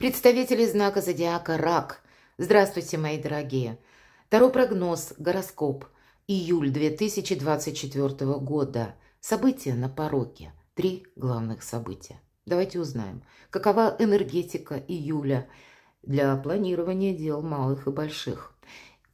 Представители знака зодиака Рак. Здравствуйте, мои дорогие. Таро прогноз, гороскоп. Июль 2024 года. События на пороге. Три главных события. Давайте узнаем, какова энергетика июля для планирования дел малых и больших.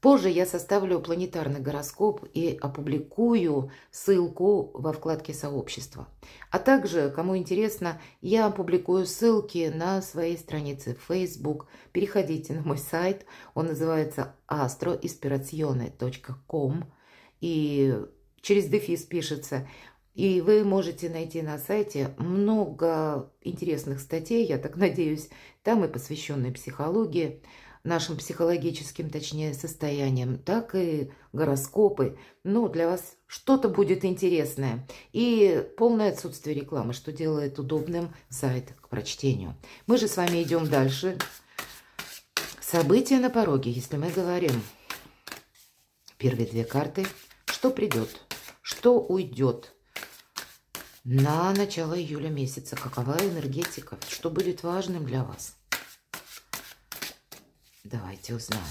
Позже я составлю планетарный гороскоп и опубликую ссылку во вкладке сообщества. А также, кому интересно, я опубликую ссылки на своей странице в Facebook. Переходите на мой сайт, он называется astroinspirazione.com и через дефис пишется. И вы можете найти на сайте много интересных статей, я так надеюсь, там и посвященные психологии, нашим психологическим, точнее, состоянием, так и гороскопы. Ну, для вас что-то будет интересное. И полное отсутствие рекламы, что делает удобным сайт к прочтению. Мы же с вами идем дальше. События на пороге, если мы говорим. Первые две карты. Что придет? Что уйдет? На начало июля месяца. Какова энергетика? Что будет важным для вас? Давайте узнаем.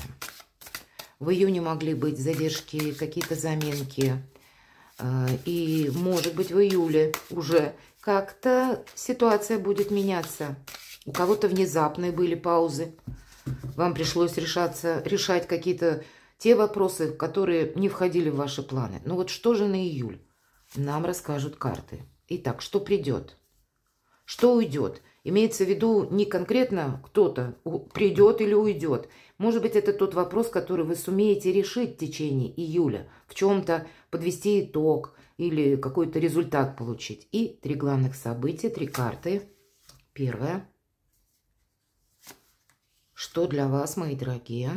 В июне могли быть задержки, какие-то заминки, а, И, может быть, в июле уже как-то ситуация будет меняться. У кого-то внезапные были паузы. Вам пришлось решаться, решать какие-то те вопросы, которые не входили в ваши планы. Ну вот что же на июль? Нам расскажут карты. Итак, что придет? Что уйдет? Имеется в виду не конкретно кто-то придет или уйдет. Может быть, это тот вопрос, который вы сумеете решить в течение июля, в чем-то подвести итог или какой-то результат получить. И три главных события, три карты. Первое. Что для вас, мои дорогие,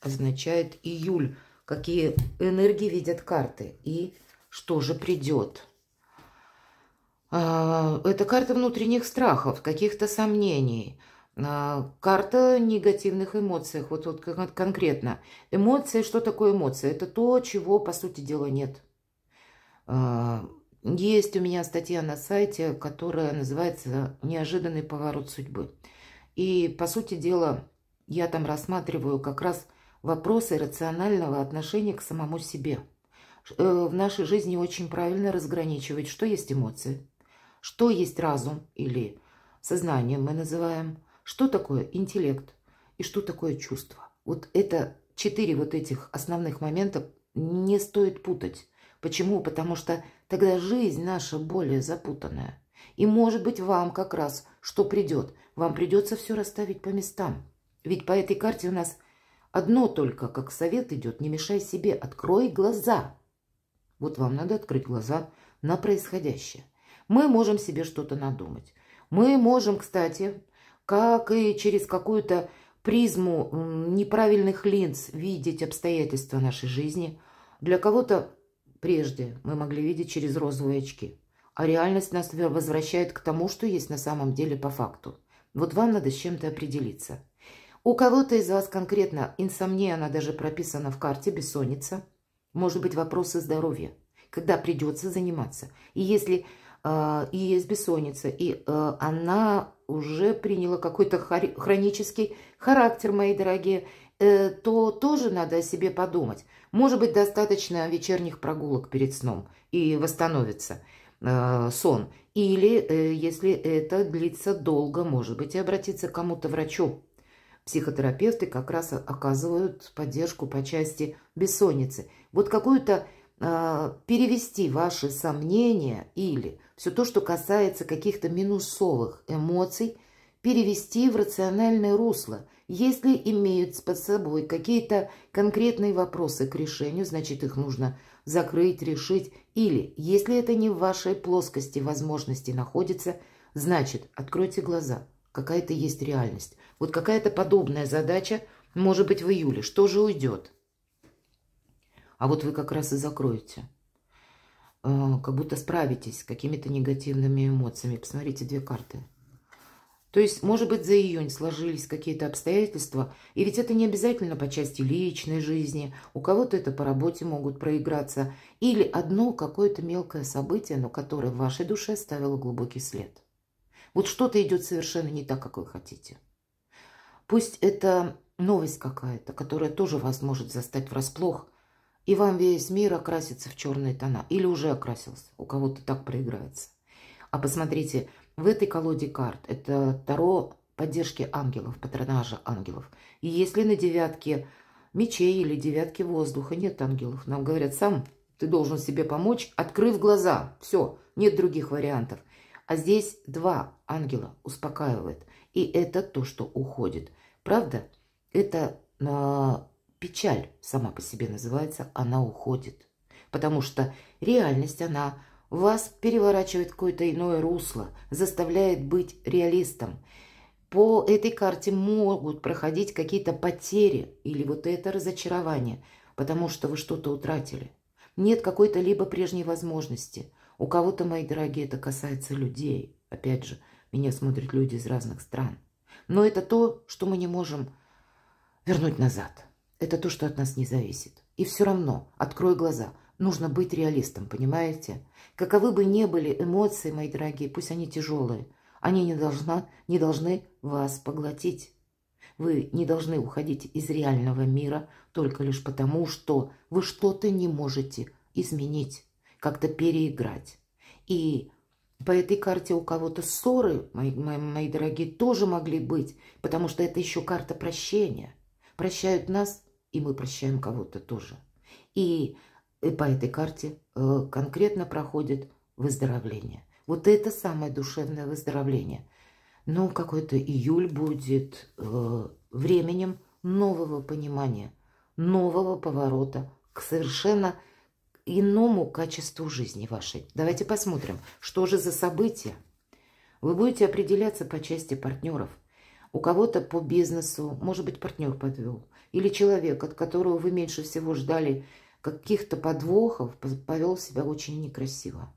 означает июль? Какие энергии видят карты? И что же придет? А, это карта внутренних страхов, каких-то сомнений, а, карта негативных эмоций, вот, вот конкретно. Эмоции, что такое эмоции? Это то, чего, по сути дела, нет. А, есть у меня статья на сайте, которая называется «Неожиданный поворот судьбы». И, по сути дела, я там рассматриваю как раз вопросы рационального отношения к самому себе. Э, в нашей жизни очень правильно разграничивать, что есть эмоции, что есть разум или сознание мы называем? Что такое интеллект и что такое чувство? Вот это четыре вот этих основных момента не стоит путать. Почему? Потому что тогда жизнь наша более запутанная. И может быть вам как раз что придет? Вам придется все расставить по местам. Ведь по этой карте у нас одно только, как совет идет, не мешай себе, открой глаза. Вот вам надо открыть глаза на происходящее мы можем себе что-то надумать. Мы можем, кстати, как и через какую-то призму неправильных линз видеть обстоятельства нашей жизни. Для кого-то прежде мы могли видеть через розовые очки, а реальность нас возвращает к тому, что есть на самом деле по факту. Вот вам надо с чем-то определиться. У кого-то из вас конкретно инсомния, она даже прописана в карте, бессонница. Может быть, вопросы здоровья, когда придется заниматься. И если а, и есть бессонница. И а, она уже приняла какой-то хронический характер, мои дорогие, э, то тоже надо о себе подумать. Может быть, достаточно вечерних прогулок перед сном и восстановится а, сон. Или, э, если это длится долго, может быть, и обратиться к кому-то врачу. Психотерапевты как раз оказывают поддержку по части бессонницы. Вот какую-то а, перевести ваши сомнения или все то, что касается каких-то минусовых эмоций, перевести в рациональное русло. Если имеют под собой какие-то конкретные вопросы к решению, значит их нужно закрыть, решить. Или, если это не в вашей плоскости возможности находится, значит, откройте глаза, какая-то есть реальность. Вот какая-то подобная задача может быть в июле. Что же уйдет? А вот вы как раз и закроете. Э, как будто справитесь с какими-то негативными эмоциями. Посмотрите, две карты. То есть, может быть, за июнь сложились какие-то обстоятельства, и ведь это не обязательно по части личной жизни, у кого-то это по работе могут проиграться, или одно какое-то мелкое событие, но которое в вашей душе оставило глубокий след. Вот что-то идет совершенно не так, как вы хотите. Пусть это новость какая-то, которая тоже вас может застать врасплох, и вам весь мир окрасится в черные тона. Или уже окрасился, у кого-то так проиграется. А посмотрите, в этой колоде карт, это Таро поддержки ангелов, патронажа ангелов. И если на девятке мечей или девятке воздуха нет ангелов, нам говорят, сам ты должен себе помочь, открыв глаза. Все, нет других вариантов. А здесь два ангела успокаивает. И это то, что уходит. Правда? Это а, печаль сама по себе называется, она уходит. Потому что реальность, она вас переворачивает в какое-то иное русло, заставляет быть реалистом. По этой карте могут проходить какие-то потери или вот это разочарование, потому что вы что-то утратили. Нет какой-то либо прежней возможности. У кого-то, мои дорогие, это касается людей. Опять же, меня смотрят люди из разных стран. Но это то, что мы не можем вернуть назад. Это то, что от нас не зависит. И все равно, открой глаза, нужно быть реалистом, понимаете? Каковы бы ни были эмоции, мои дорогие, пусть они тяжелые, они не, должна, не должны вас поглотить. Вы не должны уходить из реального мира только лишь потому, что вы что-то не можете изменить, как-то переиграть. И по этой карте у кого-то ссоры, мои, мои, мои дорогие, тоже могли быть, потому что это еще карта прощения – прощают нас, и мы прощаем кого-то тоже. И, и э, по этой карте э, конкретно проходит выздоровление. Вот это самое душевное выздоровление. Но какой-то июль будет э, временем нового понимания, нового поворота к совершенно иному качеству жизни вашей. Давайте посмотрим, что же за события. Вы будете определяться по части партнеров – у кого-то по бизнесу, может быть, партнер подвел, или человек, от которого вы меньше всего ждали каких-то подвохов, повел себя очень некрасиво.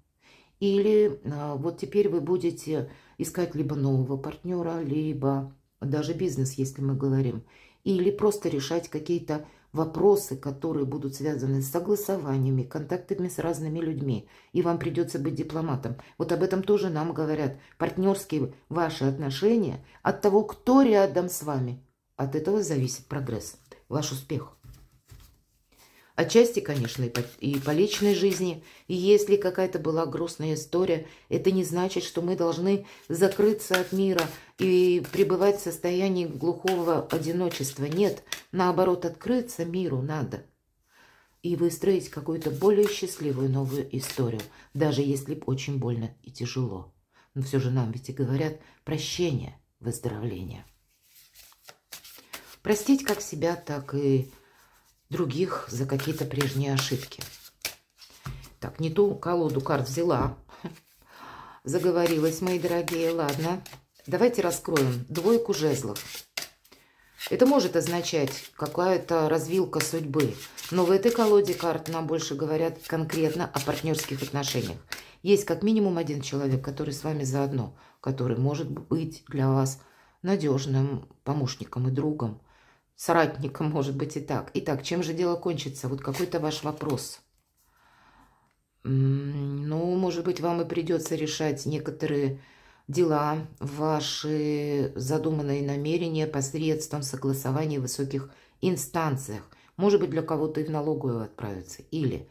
Или а, вот теперь вы будете искать либо нового партнера, либо даже бизнес, если мы говорим, или просто решать какие-то вопросы, которые будут связаны с согласованиями, контактами с разными людьми, и вам придется быть дипломатом. Вот об этом тоже нам говорят. Партнерские ваши отношения от того, кто рядом с вами. От этого зависит прогресс, ваш успех. Отчасти, конечно, и по, и по личной жизни. И если какая-то была грустная история, это не значит, что мы должны закрыться от мира и пребывать в состоянии глухого одиночества. Нет, наоборот, открыться миру надо и выстроить какую-то более счастливую новую историю, даже если очень больно и тяжело. Но все же нам ведь и говорят прощение, выздоровление. Простить как себя, так и других за какие-то прежние ошибки. Так, не ту колоду карт взяла. Заговорилась, мои дорогие. Ладно, давайте раскроем двойку жезлов. Это может означать какая-то развилка судьбы, но в этой колоде карт нам больше говорят конкретно о партнерских отношениях. Есть как минимум один человек, который с вами заодно, который может быть для вас надежным помощником и другом, соратника, может быть, и так. Итак, чем же дело кончится? Вот какой-то ваш вопрос. Ну, может быть, вам и придется решать некоторые дела, ваши задуманные намерения посредством согласования в высоких инстанциях. Может быть, для кого-то и в налоговую отправиться. Или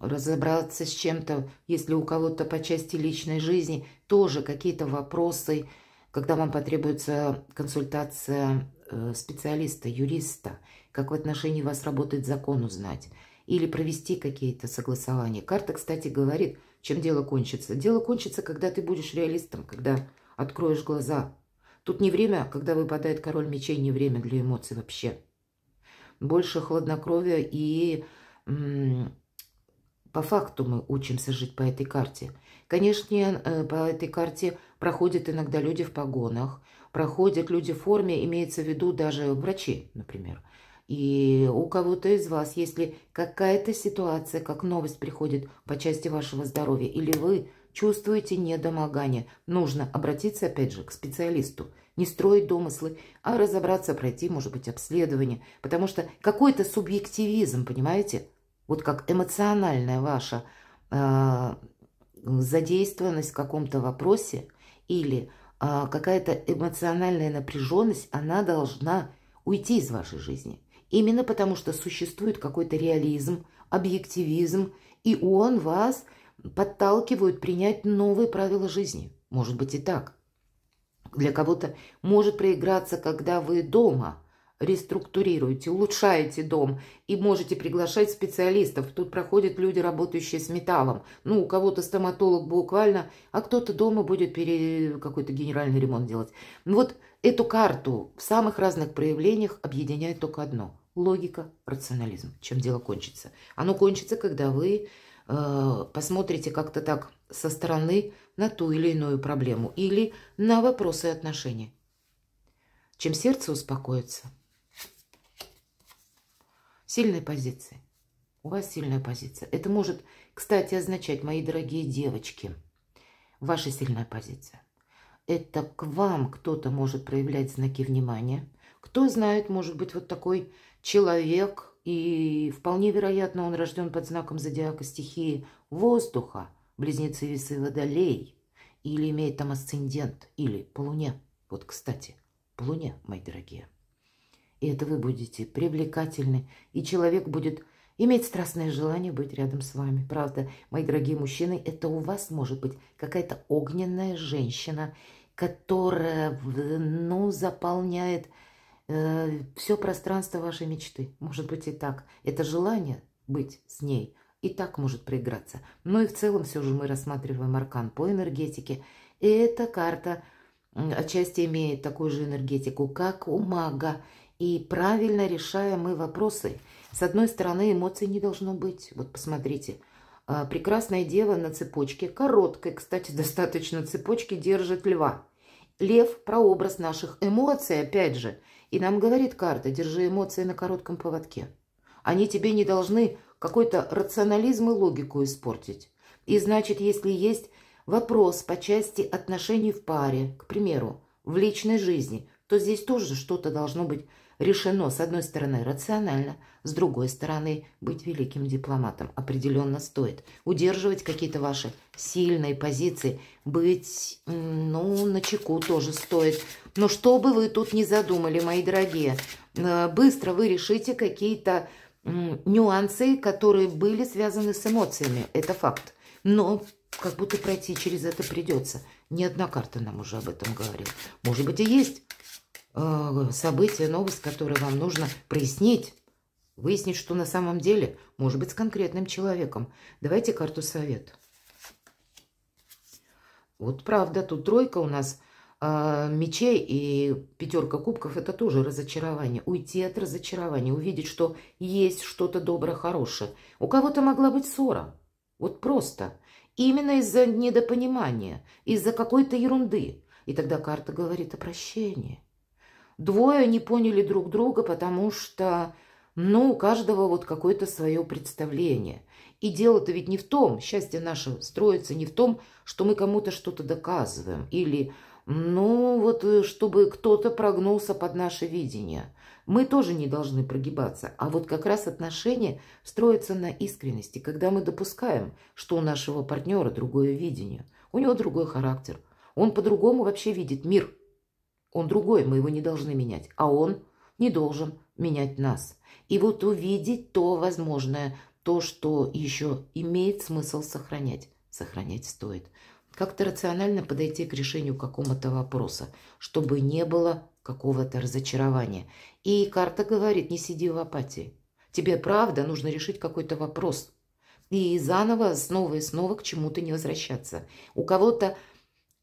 разобраться с чем-то, если у кого-то по части личной жизни тоже какие-то вопросы – когда вам потребуется консультация э, специалиста, юриста, как в отношении вас работает закон узнать, или провести какие-то согласования. Карта, кстати, говорит, чем дело кончится. Дело кончится, когда ты будешь реалистом, когда откроешь глаза. Тут не время, когда выпадает король мечей, не время для эмоций вообще. Больше хладнокровия и по факту мы учимся жить по этой карте. Конечно, э, по этой карте проходят иногда люди в погонах, проходят люди в форме, имеется в виду даже врачи, например. И у кого-то из вас, если какая-то ситуация, как новость приходит по части вашего здоровья, или вы чувствуете недомогание, нужно обратиться, опять же, к специалисту. Не строить домыслы, а разобраться, пройти, может быть, обследование. Потому что какой-то субъективизм, понимаете? Вот как эмоциональная ваша э, задействованность в каком-то вопросе – или а, какая-то эмоциональная напряженность, она должна уйти из вашей жизни. Именно потому, что существует какой-то реализм, объективизм, и он вас подталкивает принять новые правила жизни. Может быть и так. Для кого-то может проиграться, когда вы дома – реструктурируете, улучшаете дом и можете приглашать специалистов. Тут проходят люди, работающие с металлом. Ну, у кого-то стоматолог буквально, а кто-то дома будет пере... какой-то генеральный ремонт делать. Вот эту карту в самых разных проявлениях объединяет только одно – логика, рационализм. Чем дело кончится? Оно кончится, когда вы э, посмотрите как-то так со стороны на ту или иную проблему или на вопросы отношений. Чем сердце успокоится – сильной позиции. У вас сильная позиция. Это может, кстати, означать, мои дорогие девочки, ваша сильная позиция. Это к вам кто-то может проявлять знаки внимания. Кто знает, может быть, вот такой человек, и вполне вероятно, он рожден под знаком зодиака стихии воздуха, близнецы весы водолей, или имеет там асцендент, или по луне. Вот, кстати, по луне, мои дорогие. И это вы будете привлекательны, и человек будет иметь страстное желание быть рядом с вами. Правда, мои дорогие мужчины, это у вас может быть какая-то огненная женщина, которая, ну, заполняет э, все пространство вашей мечты. Может быть и так. Это желание быть с ней и так может проиграться. Ну и в целом все же мы рассматриваем аркан по энергетике. И эта карта отчасти имеет такую же энергетику, как у мага. И правильно решая мы вопросы, с одной стороны, эмоций не должно быть. Вот посмотрите, а, прекрасное дева на цепочке, короткой, кстати, достаточно цепочки, держит льва. Лев – про образ наших эмоций, опять же. И нам говорит карта, держи эмоции на коротком поводке. Они тебе не должны какой-то рационализм и логику испортить. И значит, если есть вопрос по части отношений в паре, к примеру, в личной жизни, то здесь тоже что-то должно быть решено, с одной стороны, рационально, с другой стороны, быть великим дипломатом определенно стоит. Удерживать какие-то ваши сильные позиции, быть, ну, на чеку тоже стоит. Но что бы вы тут не задумали, мои дорогие, э, быстро вы решите какие-то нюансы, которые были связаны с эмоциями. Это факт. Но как будто пройти через это придется. Ни одна карта нам уже об этом говорила. Может быть и есть. Э, событие, новость, которую вам нужно прояснить, выяснить, что на самом деле, может быть, с конкретным человеком. Давайте карту совет. Вот правда, тут тройка у нас э, мечей и пятерка кубков – это тоже разочарование. Уйти от разочарования, увидеть, что есть что-то доброе, хорошее. У кого-то могла быть ссора. Вот просто. Именно из-за недопонимания, из-за какой-то ерунды. И тогда карта говорит о прощении. Двое не поняли друг друга, потому что, ну, у каждого вот какое-то свое представление. И дело-то ведь не в том, счастье наше строится не в том, что мы кому-то что-то доказываем или ну, вот э, чтобы кто-то прогнулся под наше видение. Мы тоже не должны прогибаться. А вот как раз отношения строятся на искренности, когда мы допускаем, что у нашего партнера другое видение, у него другой характер. Он по-другому вообще видит мир. Он другой, мы его не должны менять, а он не должен менять нас. И вот увидеть то возможное, то, что еще имеет смысл сохранять. Сохранять стоит. Как-то рационально подойти к решению какого-то вопроса, чтобы не было какого-то разочарования. И карта говорит, не сиди в апатии. Тебе правда нужно решить какой-то вопрос. И заново, снова и снова к чему-то не возвращаться. У кого-то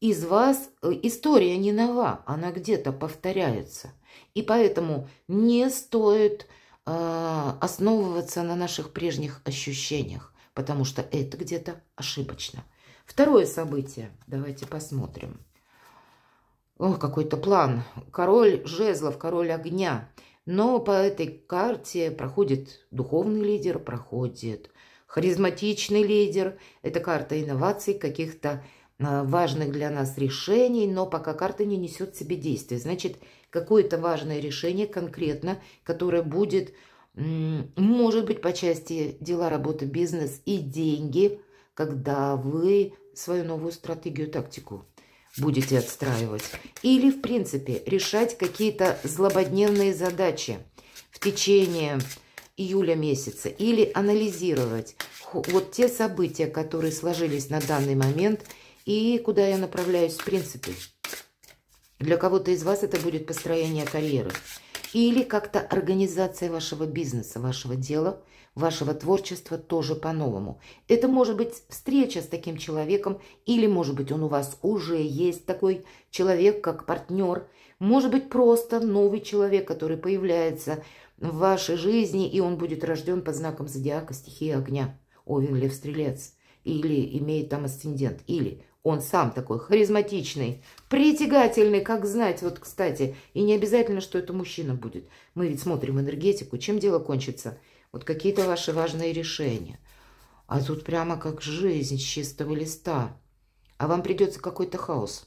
из вас э, история не нова, она где-то повторяется. И поэтому не стоит э, основываться на наших прежних ощущениях, потому что это где-то ошибочно. Второе событие. Давайте посмотрим. О, какой-то план. Король жезлов, король огня. Но по этой карте проходит духовный лидер, проходит харизматичный лидер. Это карта инноваций, каких-то а, важных для нас решений, но пока карта не несет в себе действия. Значит, какое-то важное решение конкретно, которое будет, может быть, по части дела, работы, бизнес и деньги, когда вы свою новую стратегию, тактику будете отстраивать. Или, в принципе, решать какие-то злободневные задачи в течение июля месяца. Или анализировать вот те события, которые сложились на данный момент – и куда я направляюсь в принципе. Для кого-то из вас это будет построение карьеры. Или как-то организация вашего бизнеса, вашего дела, вашего творчества тоже по-новому. Это может быть встреча с таким человеком, или может быть он у вас уже есть такой человек, как партнер. Может быть просто новый человек, который появляется в вашей жизни, и он будет рожден по знакам зодиака стихии огня. Овен, лев, стрелец. Или имеет там асцендент. Или он сам такой харизматичный, притягательный, как знать. Вот, кстати, и не обязательно, что это мужчина будет. Мы ведь смотрим энергетику. Чем дело кончится? Вот какие-то ваши важные решения. А тут прямо как жизнь с чистого листа. А вам придется какой-то хаос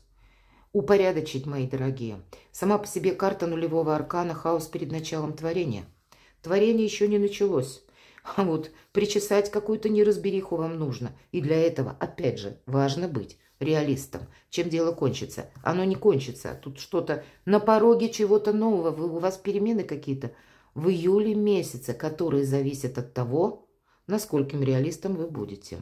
упорядочить, мои дорогие. Сама по себе карта нулевого аркана – хаос перед началом творения. Творение еще не началось. А вот причесать какую-то неразбериху вам нужно. И для этого, опять же, важно быть реалистом. Чем дело кончится? Оно не кончится. Тут что-то на пороге чего-то нового. Вы, у вас перемены какие-то в июле месяце, которые зависят от того, наскольким реалистом вы будете.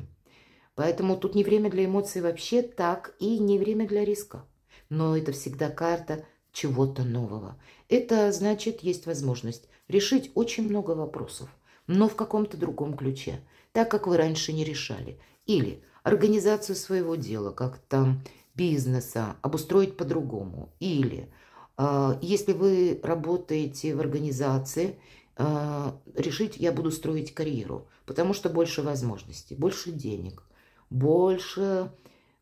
Поэтому тут не время для эмоций вообще так и не время для риска. Но это всегда карта чего-то нового. Это значит, есть возможность решить очень много вопросов, но в каком-то другом ключе, так как вы раньше не решали. Или – организацию своего дела, как-то бизнеса, обустроить по-другому. Или а, если вы работаете в организации, а, решить, я буду строить карьеру, потому что больше возможностей, больше денег, больше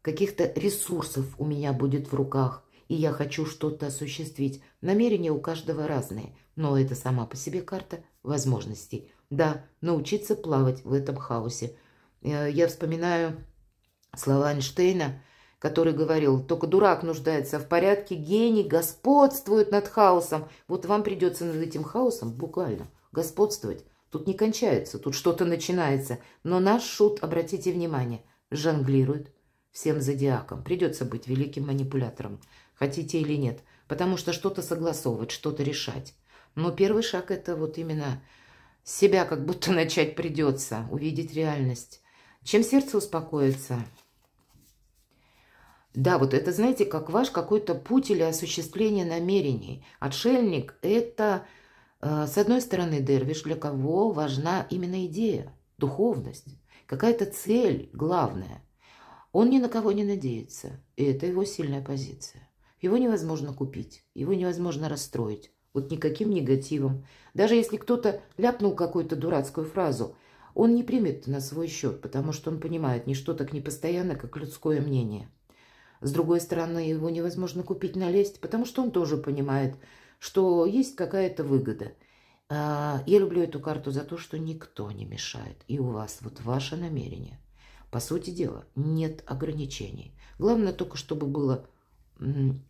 каких-то ресурсов у меня будет в руках, и я хочу что-то осуществить. Намерения у каждого разные, но это сама по себе карта возможностей. Да, научиться плавать в этом хаосе. Э, я вспоминаю Слова Эйнштейна, который говорил, только дурак нуждается в порядке, гений господствует над хаосом. Вот вам придется над этим хаосом буквально господствовать. Тут не кончается, тут что-то начинается. Но наш шут, обратите внимание, жонглирует всем зодиаком. Придется быть великим манипулятором, хотите или нет. Потому что что-то согласовывать, что-то решать. Но первый шаг – это вот именно себя как будто начать придется, увидеть реальность. Чем сердце успокоится – да, вот это, знаете, как ваш какой-то путь или осуществление намерений. Отшельник – это, э, с одной стороны, дервиш, для кого важна именно идея, духовность, какая-то цель главная. Он ни на кого не надеется, и это его сильная позиция. Его невозможно купить, его невозможно расстроить, вот никаким негативом. Даже если кто-то ляпнул какую-то дурацкую фразу, он не примет на свой счет, потому что он понимает, ничто так непостоянно, как людское мнение. С другой стороны, его невозможно купить на лесть, потому что он тоже понимает, что есть какая-то выгода. А, я люблю эту карту за то, что никто не мешает. И у вас вот ваше намерение. По сути дела, нет ограничений. Главное только, чтобы было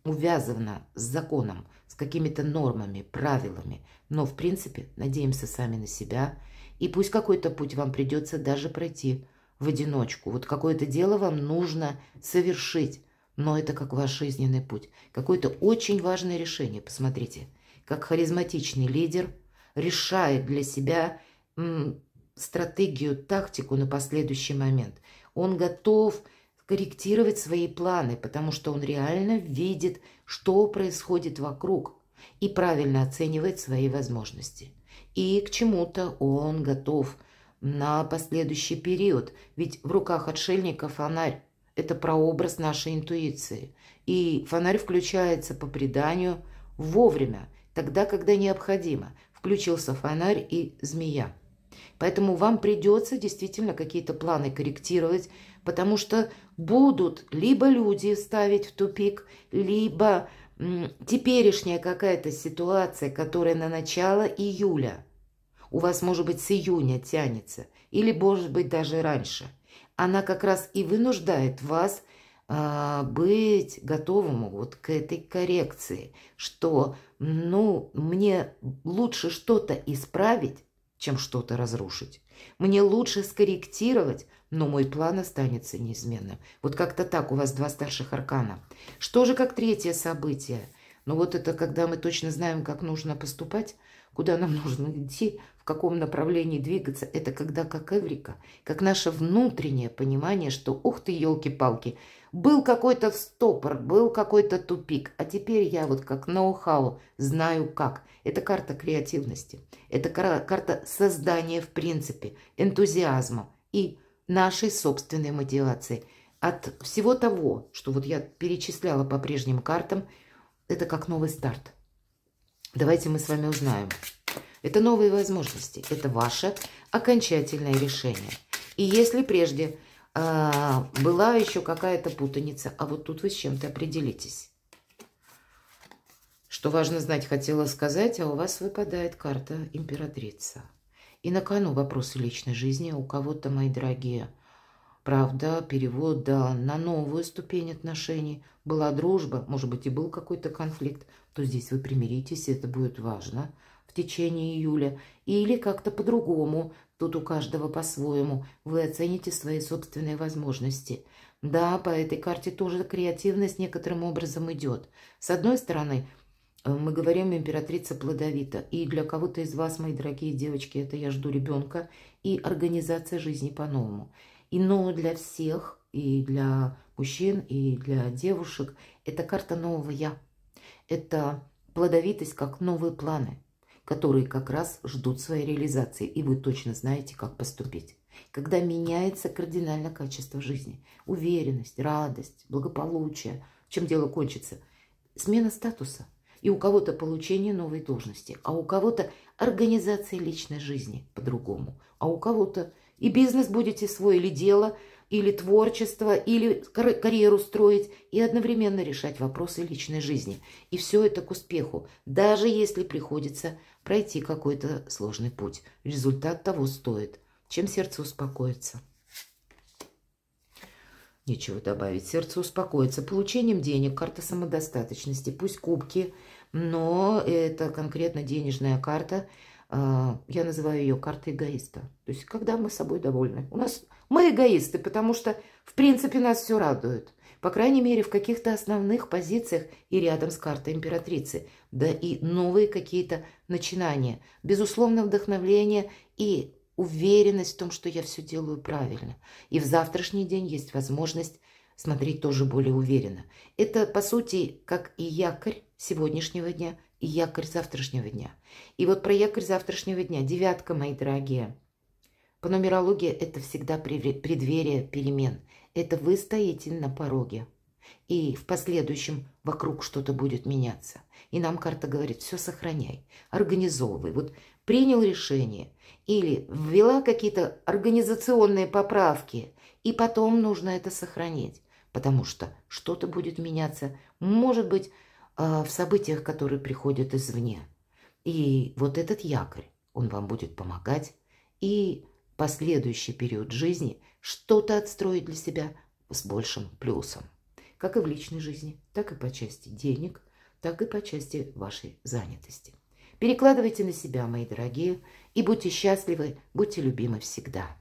увязано с законом, с какими-то нормами, правилами. Но, в принципе, надеемся сами на себя. И пусть какой-то путь вам придется даже пройти в одиночку. Вот какое-то дело вам нужно совершить. Но это как ваш жизненный путь. Какое-то очень важное решение. Посмотрите, как харизматичный лидер решает для себя стратегию, тактику на последующий момент. Он готов корректировать свои планы, потому что он реально видит, что происходит вокруг и правильно оценивает свои возможности. И к чему-то он готов на последующий период, ведь в руках отшельника фонарь, это прообраз нашей интуиции. И фонарь включается по преданию вовремя, тогда, когда необходимо. Включился фонарь и змея. Поэтому вам придется действительно какие-то планы корректировать, потому что будут либо люди ставить в тупик, либо теперешняя какая-то ситуация, которая на начало июля. У вас, может быть, с июня тянется, или, может быть, даже раньше – она как раз и вынуждает вас э, быть готовым вот к этой коррекции, что, ну, мне лучше что-то исправить, чем что-то разрушить. Мне лучше скорректировать, но мой план останется неизменным. Вот как-то так у вас два старших аркана. Что же как третье событие? Ну вот это когда мы точно знаем, как нужно поступать – куда нам нужно идти, в каком направлении двигаться, это когда как Эврика, как наше внутреннее понимание, что ух ты, елки-палки, был какой-то стопор, был какой-то тупик, а теперь я вот как ноу-хау знаю как. Это карта креативности, это карта создания в принципе, энтузиазма и нашей собственной мотивации. От всего того, что вот я перечисляла по прежним картам, это как новый старт. Давайте мы с вами узнаем. Это новые возможности, это ваше окончательное решение. И если прежде э, была еще какая-то путаница, а вот тут вы с чем-то определитесь. Что важно знать, хотела сказать, а у вас выпадает карта императрица. И на кону вопросы личной жизни. У кого-то, мои дорогие, Правда, перевод да, на новую ступень отношений. Была дружба, может быть, и был какой-то конфликт, то здесь вы примиритесь, это будет важно в течение июля. Или как-то по-другому, тут у каждого по-своему, вы оцените свои собственные возможности. Да, по этой карте тоже креативность некоторым образом идет. С одной стороны, э, мы говорим «Императрица плодовита». И для кого-то из вас, мои дорогие девочки, это «Я жду ребенка» и «Организация жизни по-новому». И, но ну, для всех, и для мужчин, и для девушек, это карта нового «я». Это плодовитость как новые планы, которые как раз ждут своей реализации, и вы точно знаете, как поступить. Когда меняется кардинально качество жизни, уверенность, радость, благополучие, чем дело кончится, смена статуса – и у кого-то получение новой должности, а у кого-то организация личной жизни по-другому, а у кого-то и бизнес будете свой или дело, или творчество, или кар карьеру строить, и одновременно решать вопросы личной жизни. И все это к успеху, даже если приходится пройти какой-то сложный путь. Результат того стоит, чем сердце успокоится. Нечего добавить. Сердце успокоится. Получением денег, карта самодостаточности, пусть кубки, но это конкретно денежная карта – а, я называю ее картой эгоиста. То есть, когда мы собой довольны. У нас мы эгоисты, потому что, в принципе, нас все радует. По крайней мере, в каких-то основных позициях и рядом с картой императрицы. Да и новые какие-то начинания. Безусловно, вдохновление и уверенность в том, что я все делаю правильно. И в завтрашний день есть возможность смотреть тоже более уверенно. Это, по сути, как и якорь сегодняшнего дня – и якорь завтрашнего дня. И вот про якорь завтрашнего дня. Девятка, мои дорогие. По нумерологии это всегда преддверие перемен. Это вы стоите на пороге. И в последующем вокруг что-то будет меняться. И нам карта говорит, все сохраняй, организовывай. Вот принял решение или ввела какие-то организационные поправки, и потом нужно это сохранить, потому что что-то будет меняться. Может быть, а, в событиях, которые приходят извне. И вот этот якорь, он вам будет помогать и последующий период жизни что-то отстроить для себя с большим плюсом. Как и в личной жизни, так и по части денег, так и по части вашей занятости. Перекладывайте на себя, мои дорогие, и будьте счастливы, будьте любимы всегда.